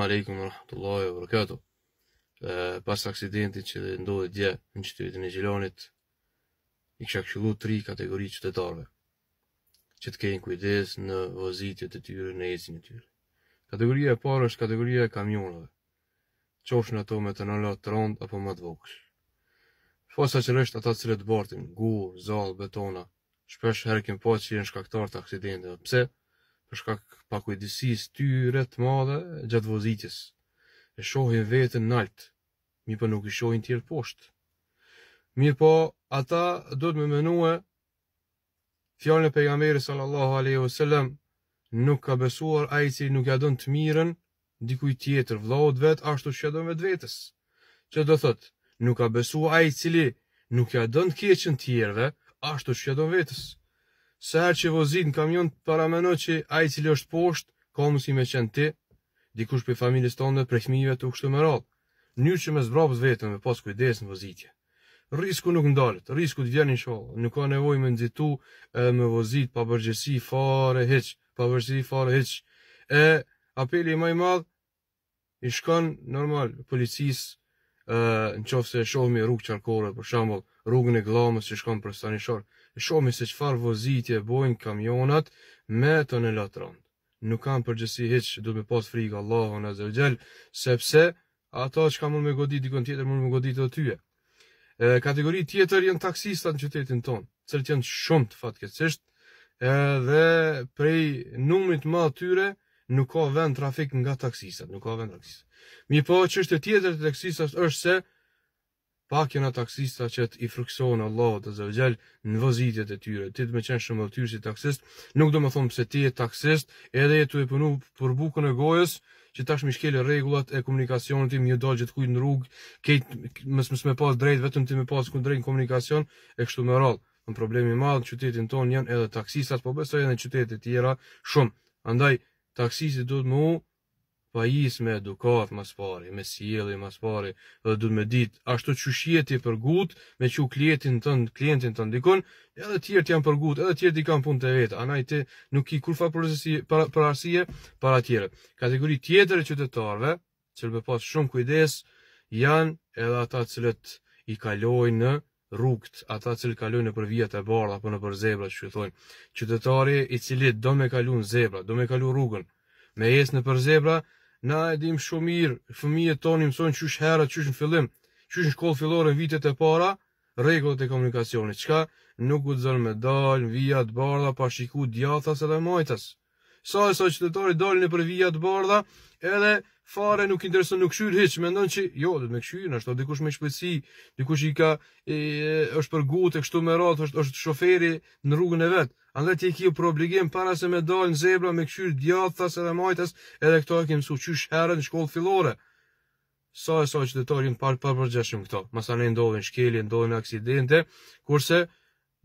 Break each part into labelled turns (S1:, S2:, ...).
S1: alaikum wa rahmatullahi wa barakatuh. E, pas aksidentit që dhe dje në qytetin e Gjilanit i kësha këshullu tri kategori qytetarve, që të kejnë kujdes në vozitjet e tyre, në ecin e tyre. Kategoria e parë është kategoria e kamionave, në ato me të nëllat të rond apo më të vogël. Fosa që nështë ata cilët bartin, gurë, zalë, betona, shpesh herë kemë po që jenë shkaktar të aksidentit, Pse? për shkak pakujdesisë të tyre të madhe gjatë vozitjes. E shohin veten nalt, mi po nuk i shohin tërë poshtë. Mirë po, ata do të më menue fjallën e pejgamberi sallallahu aleyhi sallam nuk ka besuar a i që nuk ja dënë të mirën dikuj tjetër vlahot vetë ashtu që ja vetës. Që do thëtë, nuk ka besuar a i cili nuk ja dënë të keqën tjerëve ashtu që ja vetës. Se her që vozit në kamion të parameno që ajë cilë është poshtë, ka mësi me qenë ti, dikush për familjës të ndë, për këmive të u kështu më Një që me zbrapës vetëm e pas kujdes në vozitje. Risku nuk ndalët, risku të vjerë një shohë, nuk ka nevoj me nëzitu me vozit pa bërgjësi fare heq, pa bërgjësi fare heq. E apeli i maj madhë, i shkon normal, policisë, në qoftë se e rrugë qarkore, për shambull rrugën e glamës që shkon për stanishar, e shohim se qëfar vozitje bojnë kamionat me të në latrandë. Nuk kam përgjësi heqë që të me pas frikë Allah azza në sepse ata që ka mund me godit, dikon tjetër mund me godit dhe tyje. Kategori tjetër janë taksistat në qytetin tonë, cilët janë shumë të fatkecështë, dhe prej numërit ma tyre, nuk ka vend trafik nga taksisat, nuk ka vend taksisat. Mi po që është tjetër të taksisat është se pak jena taksista që të i fruksojnë Allah të zëvgjel në vëzitjet e tyre, ti të me qenë shumë të tyrë si taksist, nuk do me thonë pëse ti e taksist, edhe e të e punu për bukën e gojës, që tash mi shkele regullat e komunikacionit, mi e dalë gjithë kujtë në rrugë, kejtë mës mës me pas drejt, vetëm ti me pas ku drejt në komunikacion, e kështu me rallë, në problemi madhë, qytetin tonë janë edhe taksistat, po besoj edhe në qytetit tjera shumë. Andaj, Taksisi duhet mu pajis me edukat mas spari, me sjeli mas spari, dhe duhet me dit, ashtu që shjeti përgut, me që klientin të në klientin të ndikon, edhe tjerë janë përgut, edhe tjerë të kanë punë të vetë, anaj të nuk i kur fa arsije para tjere. Kategori tjetër e qytetarve, që lëpë pas shumë kujdes, janë edhe ata cilët i kalojnë në rrugët, ata cilë kalojnë në për vjetë e barda, apo në për zebra, që thonë, qytetari i cilit do me në zebra, do me kalu rrugën, me jesë në për zebra, na e dim shumir, fëmijet tonë imë sonë qysh herët, qysh në fillim, qysh në shkollë fillore në vitet e para, regullet e komunikacionit, qka nuk u të zërë me dalë, në vijat, barda, pa shiku djathas edhe majtas, sa e sa qytetari dalin e për vija të bardha, edhe fare nuk intereson nuk shyr hiç, mendon që jo, do të më kshyr, na shto dikush me shpejtësi, dikush i ka e, është për gutë kështu me radhë, është është shoferi në rrugën e vet. Andaj ti e ke për obligim para se me dal në zebra me kshyr djathtas edhe majtës, edhe këto e kemi mësuar qysh herën në shkollë fillore. Sa e sa qytetarë janë parë për përgjeshëm këto. Masane ndodhin shkelje, ndodhin aksidente, kurse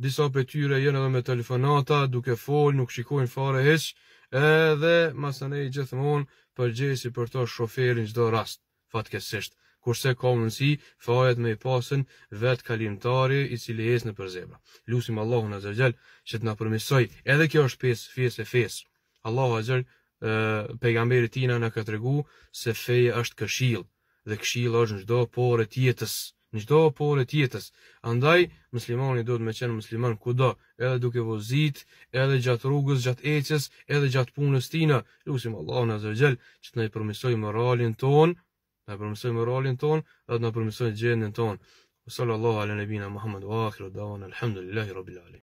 S1: disa për tyre janë edhe me telefonata, duke fol, nuk shikojnë fare hiç, edhe masane i gjithmonë përgjesi për to shoferin qdo rast, fatkesisht, kurse ka mundësi fajet me i pasën vetë kalimtari i cili es në përzebra. Lusim Allahu në zërgjel që të në përmisoj, edhe kjo është pesë, fjesë e fjesë. Allahu a zërgjel, pejgamberi tina në këtë regu se feje është këshil, dhe këshil është në qdo porë tjetës, në çdo porë të jetës. Andaj muslimani duhet të qenë musliman kudo, edhe duke vozit, edhe gjat rrugës, gjat eqës, edhe gjat punës tina. Lusim Allahun në wa që të na përmirësoj moralin ton, të na përmirësoj moralin ton, të na përmirësoj gjendjen ton. Sallallahu alaihi wa sallam Muhammad wa akhiru dawana alhamdulillahirabbil alamin.